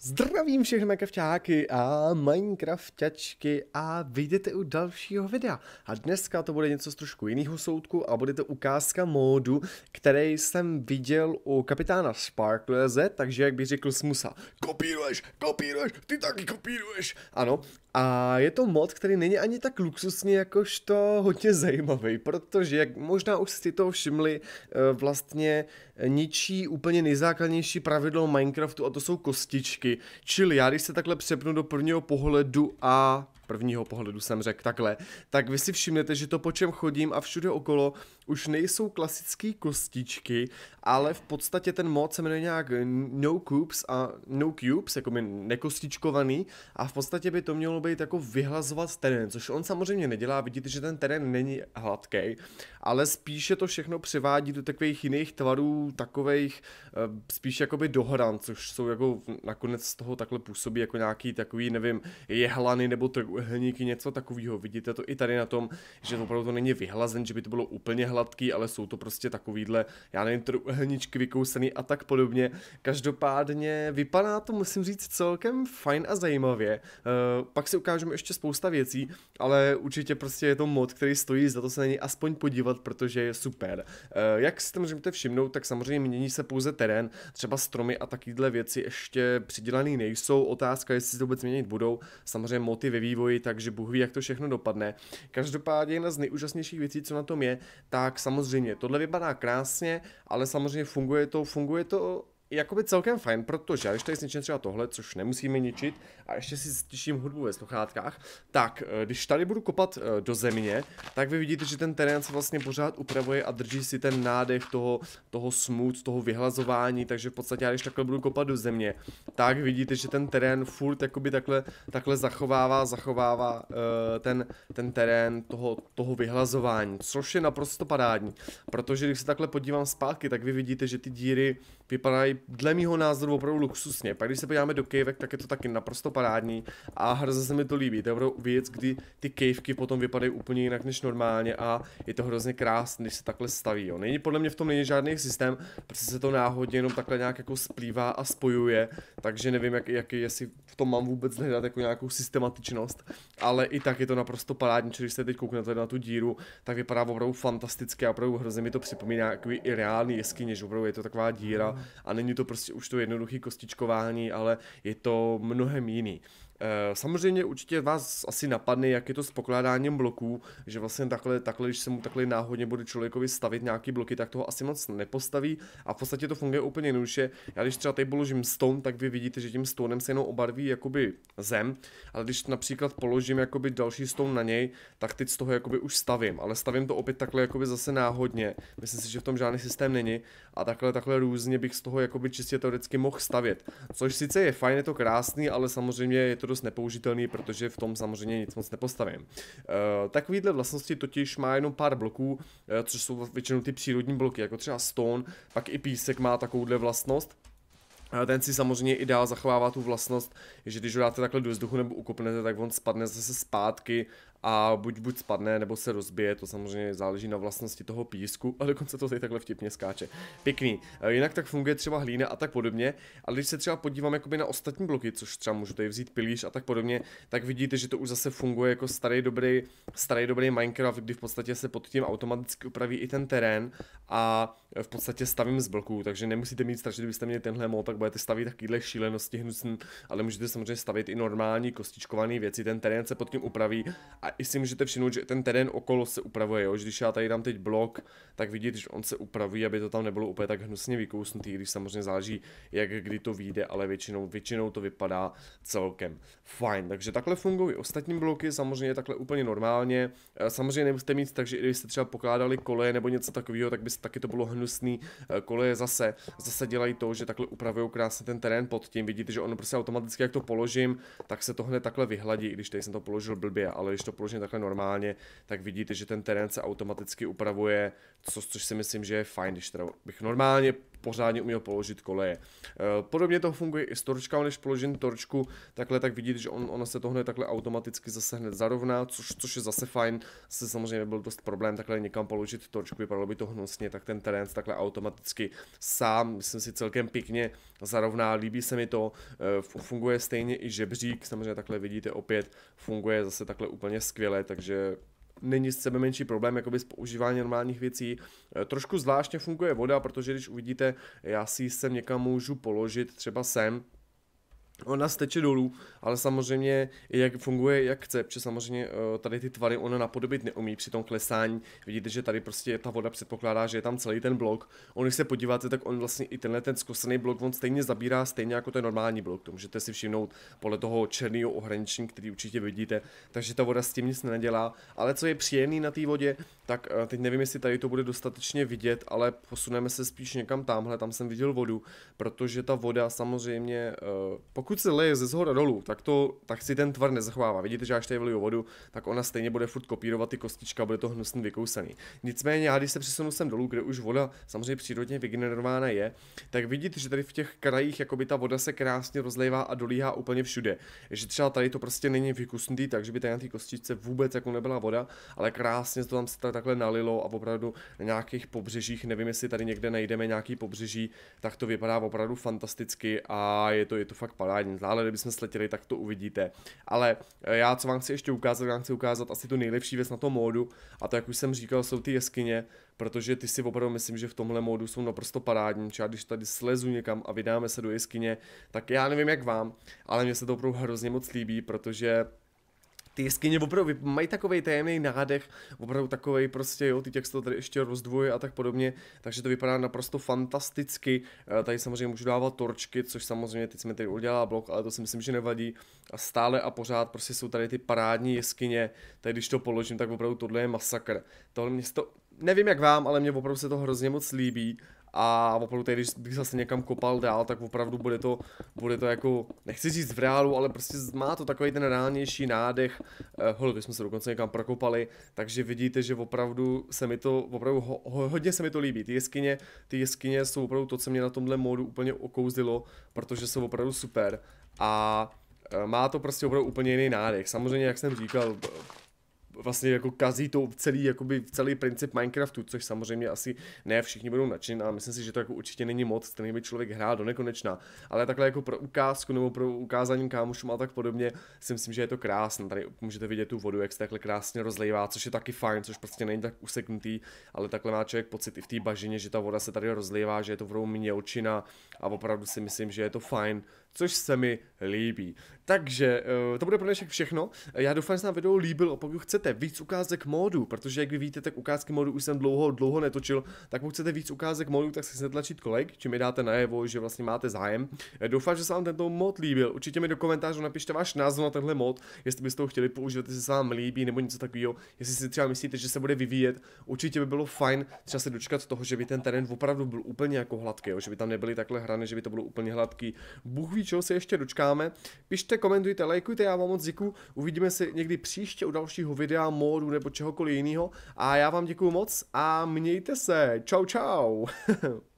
Zdravím všechny Minecraftáky a Minecraftačky a vyjdete u dalšího videa. A dneska to bude něco z trošku jiného soudku a bude to ukázka módu, který jsem viděl u kapitána Sparkleze, takže jak bych řekl Smusa, kopíruješ, kopíruješ, ty taky kopíruješ. Ano, a je to mod, který není ani tak luxusně jakožto hodně zajímavý, protože jak možná už jste to všimli, eh, vlastně ničí úplně nejzákladnější pravidlo Minecraftu a to jsou kostičky. Čili já když se takhle přepnu do prvního pohledu a prvního pohledu jsem řekl takhle, tak vy si všimnete, že to po čem chodím a všude okolo už nejsou klasické kostičky, ale v podstatě ten mod se jmenuje nějak No Cubes a No Cubes, jako by nekostičkovaný a v podstatě by to mělo být jako vyhlazovat terén, což on samozřejmě nedělá, vidíte, že ten terén není hladký, ale spíše to všechno přivádí do takových jiných tvarů, takových eh, spíš jakoby dohran, což jsou jako nakonec z toho takhle působí jako nějaký takový, nevím, jehlany nebo trojúhelníky, něco takového. Vidíte to i tady na tom, že opravdu to není vyhlazen, že by to bylo úplně hladký, ale jsou to prostě takovýhle, já nevím, trojúhelníčky vykousený a tak podobně. Každopádně vypadá to, musím říct, celkem fajn a zajímavě. Uh, pak si ukážeme ještě spousta věcí, ale určitě prostě je to mod, který stojí za to se na něj aspoň podívat, protože je super. Uh, jak si to můžete všimnout, tak samozřejmě mění se pouze terén, třeba stromy a takovéhle věci ještě přidělané nejsou. Otázka, jestli se to vůbec měnit budou. Samozřejmě moty ve vývoji vývoji, takže Bůh ví, jak to všechno dopadne. Každopádně jedna z nejúžasnějších věcí, co na tom je, tak samozřejmě tohle vypadá krásně, ale samozřejmě funguje to, funguje to jakoby celkem fajn, protože když tady zničím třeba tohle, což nemusíme ničit, a ještě si slyším hudbu ve sluchátkách, tak eh, když tady budu kopat eh, do země, tak vy vidíte, že ten terén se vlastně pořád upravuje a drží si ten nádech toho, toho smut, toho vyhlazování, takže v podstatě já když takhle budu kopat do země, tak vidíte, že ten terén furt jakoby takhle, takhle zachovává, zachovává eh, ten, ten terén toho, toho vyhlazování, což je naprosto parádní, protože když se takhle podívám zpátky, tak vy vidíte, že ty díry vypadají dle mýho názoru opravdu luxusně. Pak když se podíváme do kejvek, tak je to taky naprosto parádní a hrozně se mi to líbí. To je opravdu věc, kdy ty kejvky potom vypadají úplně jinak než normálně a je to hrozně krásné, když se takhle staví. Jo. Není podle mě v tom není žádný systém, protože se to náhodně jenom takhle nějak jako splývá a spojuje, takže nevím, jak, jak, jestli v tom mám vůbec hledat jako nějakou systematičnost, ale i tak je to naprosto parádní, když se teď kouknete na tu díru, tak vypadá opravdu fantasticky a opravdu hrozně mi to připomíná jako i reálný jeskyně, že opravdu je to taková díra, a není to prostě už to jednoduché kostičkování, ale je to mnohem jiný. Eh, samozřejmě určitě vás asi napadne, jak je to s pokládáním bloků, že vlastně takhle, takhle když se mu takhle náhodně bude člověkovi stavit nějaký bloky, tak toho asi moc nepostaví a v podstatě to funguje úplně jednoduše. Já když třeba tady položím stone, tak vy vidíte, že tím stonem se jenom obarví jakoby zem, ale když například položím jakoby další stone na něj, tak teď z toho jakoby už stavím, ale stavím to opět takhle jakoby zase náhodně. Myslím si, že v tom žádný systém není a takhle takhle různě bych z toho jakoby čistě teoreticky mohl stavět. Což sice je fajn, je to krásný, ale samozřejmě je to dost nepoužitelný, protože v tom samozřejmě nic moc nepostavím. Eh, takovýhle vlastnosti totiž má jenom pár bloků, eh, což jsou většinou ty přírodní bloky, jako třeba stone, pak i písek má takovouhle vlastnost, ten si samozřejmě i dál zachovává tu vlastnost, že když ho dáte takhle do vzduchu nebo ukopnete, tak on spadne zase zpátky a buď buď spadne, nebo se rozbije, to samozřejmě záleží na vlastnosti toho písku a dokonce to tady takhle vtipně skáče. Pěkný. Eh, jinak tak funguje třeba hlína a tak podobně, ale když se třeba podívám jakoby na ostatní bloky, což třeba můžu tady vzít pilíř a tak podobně, tak vidíte, že to už zase funguje jako starý dobrý, starý dobrý Minecraft, kdy v podstatě se pod tím automaticky upraví i ten terén a v podstatě stavím z bloků, takže nemusíte mít strašit, kdybyste měli tenhle mod, tak budete stavit takovýhle šílenosti hnusný, ale můžete samozřejmě stavit i normální kostičkované věci, ten terén se pod tím upraví a a i si můžete všimnout, že ten terén okolo se upravuje, jo? Že když já tady dám teď blok, tak vidíte, že on se upraví, aby to tam nebylo úplně tak hnusně vykousnutý, když samozřejmě záleží, jak kdy to vyjde, ale většinou, většinou to vypadá celkem fajn. Takže takhle fungují ostatní bloky, samozřejmě takhle úplně normálně. Eh, samozřejmě nemusíte mít takže i kdybyste třeba pokládali koleje nebo něco takového, tak by se taky to bylo hnusný. Eh, koleje zase, zase dělají to, že takhle upravují krásně ten terén pod tím. Vidíte, že ono prostě automaticky, jak to položím, tak se to hned takhle vyhladí, i když tady jsem to položil blbě, ale když to položím takhle normálně, tak vidíte, že ten terén se automaticky upravuje, co, což si myslím, že je fajn, když teda bych normálně pořádně uměl položit koleje. Eh, podobně to funguje i s torčkami, když položím torčku takhle, tak vidíte, že on, ona se to hned takhle automaticky zase hned zarovná, což, což je zase fajn, se samozřejmě byl dost problém takhle někam položit torčku, vypadalo by to hnusně, tak ten terén takhle automaticky sám, myslím si, celkem pěkně zarovná, líbí se mi to, eh, funguje stejně i žebřík, samozřejmě takhle vidíte opět, funguje zase takhle úplně skvěle, takže není sebe menší problém jakoby s používání normálních věcí. Eh, trošku zvláštně funguje voda, protože když uvidíte, já si ji sem někam můžu položit, třeba sem, Ona steče dolů, ale samozřejmě jak funguje, jak chce, protože samozřejmě eh, tady ty tvary ona napodobit neumí při tom klesání. Vidíte, že tady prostě ta voda předpokládá, že je tam celý ten blok. On, když se podíváte, tak on vlastně i tenhle ten zkosený blok, on stejně zabírá stejně jako ten normální blok. To můžete si všimnout podle toho černého ohraniční, který určitě vidíte. Takže ta voda s tím nic nedělá. Ale co je příjemný na té vodě, tak eh, teď nevím, jestli tady to bude dostatečně vidět, ale posuneme se spíš někam tamhle, tam jsem viděl vodu, protože ta voda samozřejmě, eh, pokud pokud se leje ze zhora dolů, tak, to, tak si ten tvar nezachovává. Vidíte, že až tady vliju vodu, tak ona stejně bude furt kopírovat ty kostička bude to hnusný vykousaný. Nicméně já, když se přesunu sem dolů, kde už voda samozřejmě přírodně vygenerována je, tak vidíte, že tady v těch krajích jakoby ta voda se krásně rozlévá a dolíhá úplně všude. Že třeba tady to prostě není vykusnutý, takže by tady na té kostičce vůbec jako nebyla voda, ale krásně to tam se tak, takhle nalilo a opravdu na nějakých pobřežích, nevím jestli tady někde najdeme nějaký pobřeží, tak to vypadá opravdu fantasticky a je to, je to fakt padá fajn, ale kdybychom sletěli, tak to uvidíte. Ale eh, já, co vám chci ještě ukázat, vám chci ukázat asi tu nejlepší věc na tom módu, a to, jak už jsem říkal, jsou ty jeskyně, protože ty si opravdu myslím, že v tomhle módu jsou naprosto parádní. Třeba když tady slezu někam a vydáme se do jeskyně, tak já nevím jak vám, ale mně se to opravdu hrozně moc líbí, protože ty jeskyně opravdu mají takový tajemný nádech, opravdu takový prostě, jo, ty texty tady ještě rozdvoje a tak podobně, takže to vypadá naprosto fantasticky. Eh, tady samozřejmě můžu dávat torčky, což samozřejmě teď jsme tady udělala blok, ale to si myslím, že nevadí. A stále a pořád prostě jsou tady ty parádní jeskyně, tady když to položím, tak opravdu tohle je masakr. Tohle město nevím jak vám, ale mě opravdu se to hrozně moc líbí a opravdu tady, když bych zase někam kopal dál, tak opravdu bude to, bude to jako, nechci říct v reálu, ale prostě má to takový ten reálnější nádech, eh, hol, jsme se dokonce někam prokopali, takže vidíte, že opravdu se mi to, opravdu ho, ho, hodně se mi to líbí, ty jeskyně, ty jeskyně jsou opravdu to, co mě na tomhle módu úplně okouzlilo, protože jsou opravdu super a eh, má to prostě opravdu úplně jiný nádech. Samozřejmě, jak jsem říkal, vlastně jako kazí to celý, jakoby celý princip Minecraftu, což samozřejmě asi ne všichni budou nadšení a myslím si, že to jako určitě není moc, který by člověk hrál do nekonečna, ale takhle jako pro ukázku nebo pro ukázání kámošům a tak podobně si myslím, že je to krásné. Tady můžete vidět tu vodu, jak se takhle krásně rozlejvá, což je taky fajn, což prostě není tak useknutý, ale takhle má člověk pocit i v té bažině, že ta voda se tady rozlejvá, že je to vrou mělčina a opravdu si myslím, že je to fajn, což se mi líbí. Takže eh, to bude pro dnešek všechno. Já doufám, že se nám video líbil pokud chcete chcete víc ukázek módu, protože jak vy víte, tak ukázky módu už jsem dlouho, dlouho netočil, tak pokud chcete víc ukázek módu, tak si se tlačit kolek, čím mi dáte najevo, že vlastně máte zájem. Eh, doufám, že se vám tento mod líbil. Určitě mi do komentářů napište váš názor na tenhle mod, jestli byste ho chtěli použít, jestli se vám líbí nebo něco takového, jestli si třeba myslíte, že se bude vyvíjet. Určitě by bylo fajn třeba se dočkat toho, že by ten terén opravdu byl úplně jako hladký, jo? že by tam nebyly takhle hrany, že by to bylo úplně hladký. Bůh ví, čeho se ještě dočkáme. Pište, komentujte, lajkujte, já vám moc děkuju. Uvidíme se někdy příště u dalšího videa videa, módu nebo čehokoliv jiného. A já vám děkuji moc a mějte se. Čau, čau.